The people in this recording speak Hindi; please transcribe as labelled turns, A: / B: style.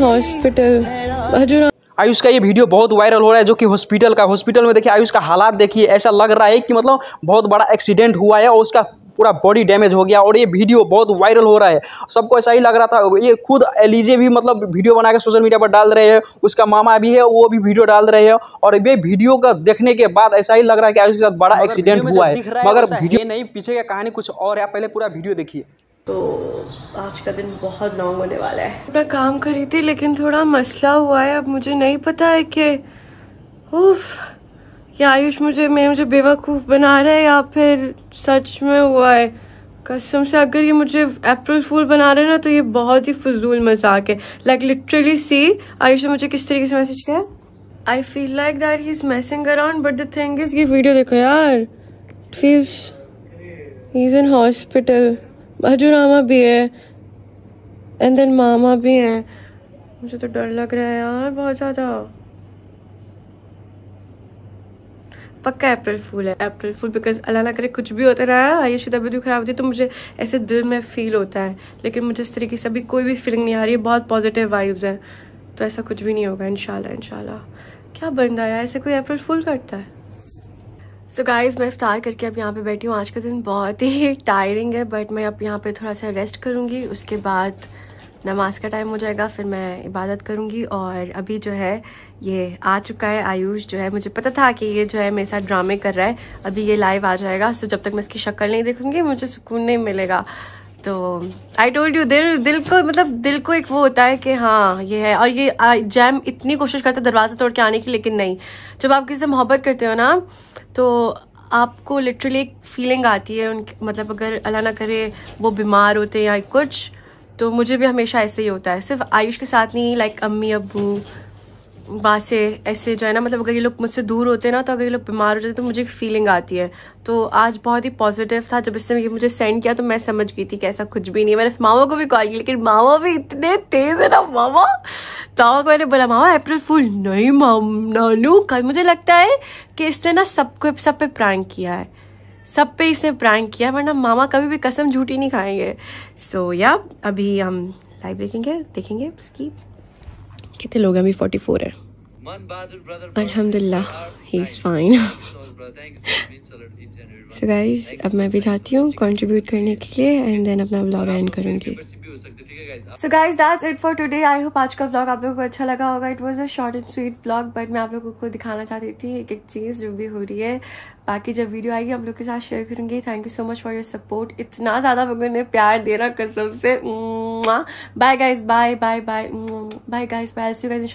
A: हॉस्पिटल
B: आयुष का ये वीडियो बहुत वायरल हो रहा है जो कि हॉस्पिटल का हॉस्पिटल में देखिए आयुष का हालात देखिए ऐसा लग रहा है कि मतलब बहुत बड़ा एक्सीडेंट हुआ है और उसका पूरा बॉडी डैमेज हो गया और ये वीडियो बहुत वायरल हो रहा है सबको ऐसा ही लग रहा था ये खुद एलिजे भी मतलब वीडियो बनाकर सोशल मीडिया पर डाल रहे हैं उसका मामा भी है वो भी वीडियो डाल रहे हैं और ये वीडियो का देखने के बाद ऐसा ही लग रहा है कि के साथ बड़ा एक्सीडेंट हुआ है मगर वीडियो नहीं पीछे का कहानी कुछ और है पहले पूरा वीडियो देखिए तो आज का दिन बहुत लॉन्ग होने वाला है
A: मैं काम करी थी लेकिन थोड़ा मसला हुआ है अब मुझे नहीं पता है कि उफ या आयुष मुझे मैं मुझे बेवकूफ़ बना रहा है या फिर सच में हुआ है कसम से अगर ये मुझे अप्रैल फूल बना रहे ना तो ये बहुत ही फजूल मजाक है लाइक लिटरली सी आयुष ने मुझे किस तरीके से मैसेज किया I feel like that he is messing around but the thing is ये वीडियो देखो यार feels he is in hospital बाजूरामा भी है एंड देन मामा भी हैं मुझे तो डर लग रहा है यार बहुत ज़्यादा पक्का अप्रैल फूल है अप्रैल फूल बिकॉज अल्लाह ना करे कुछ भी होता रहा ये तबियत भी खराब होती तो मुझे ऐसे दिल में फील होता है लेकिन मुझे इस तरीके से अभी कोई भी फीलिंग नहीं आ रही है बहुत पॉजिटिव वाइब्स हैं तो ऐसा कुछ भी नहीं होगा इन शाला क्या बनता है ऐसे कोई अप्रैल फूल करता है सो so गाइज़ मैं इफ़ार करके अब यहाँ पे बैठी हूँ आज का दिन बहुत ही टायरिंग है बट मैं अब यहाँ पे थोड़ा सा रेस्ट करूँगी उसके बाद नमाज का टाइम हो जाएगा फिर मैं इबादत करूँगी और अभी जो है ये आ चुका है आयुष जो है मुझे पता था कि ये जो है मेरे साथ ड्रामे कर रहा है अभी ये लाइव आ जाएगा सो जब तक मैं इसकी शक्ल नहीं देखूँगी मुझे सुकून नहीं मिलेगा तो आई टोल्ड यू दिल दिल को मतलब दिल को एक वो होता है कि हाँ ये है और ये जैम इतनी कोशिश करता है दरवाज़ा तोड़ के आने की लेकिन नहीं जब आप किसी से मोहब्बत करते हो ना तो आपको लिटरली एक फीलिंग आती है उनकी मतलब अगर अल्लाह ना करे वो बीमार होते हैं या कुछ तो मुझे भी हमेशा ऐसे ही होता है सिर्फ आयुष के साथ नहीं लाइक अम्मी अबू बासे ऐसे जो है ना मतलब अगर ये लोग मुझसे दूर होते ना तो अगर ये लोग बीमार हो जाते तो मुझे एक फीलिंग आती है तो आज बहुत ही पॉजिटिव था जब इसने मुझे सेंड किया तो मैं समझ गई थी कि ऐसा कुछ भी नहीं है मैंने मामा को भी कॉल किया लेकिन मामा भी इतने तेज है ना मामा तो मामा को मैंने बोला मामा अप्रैल फुल नहीं माम नानू कल मुझे लगता है कि इसने ना सबको सब पे प्रैंक किया है सब पे इसने प्रैंक किया वरना मामा कभी भी कसम झूठी नहीं खाएंगे सो so, या अभी हम लाइव देखेंगे देखेंगे इसकी कितने लोग हैं अभी फोर्टी फोर है अलहमदिल्ला he is fine so guys अब मैं भी जाती हूँ कॉन्ट्रीब्यूट करने के लिए एंड देन अपना ब्लॉग एंड करूँगी so guys that's it for today I hope आज का ब्लॉग आप लोगों को अच्छा लगा होगा it was a short and sweet blog but मैं आप लोगों को दिखाना चाहती थी एक एक चीज़ जो भी हो रही है बाकी जब वीडियो आएगी आप लोग के साथ शेयर करूँगी thank you so much for your support इतना ज़्यादा लोगों ने प्यार दे रहा कसम से mm. Bye guys. Bye. Bye. Bye. Bye guys. Bye. I'll see you guys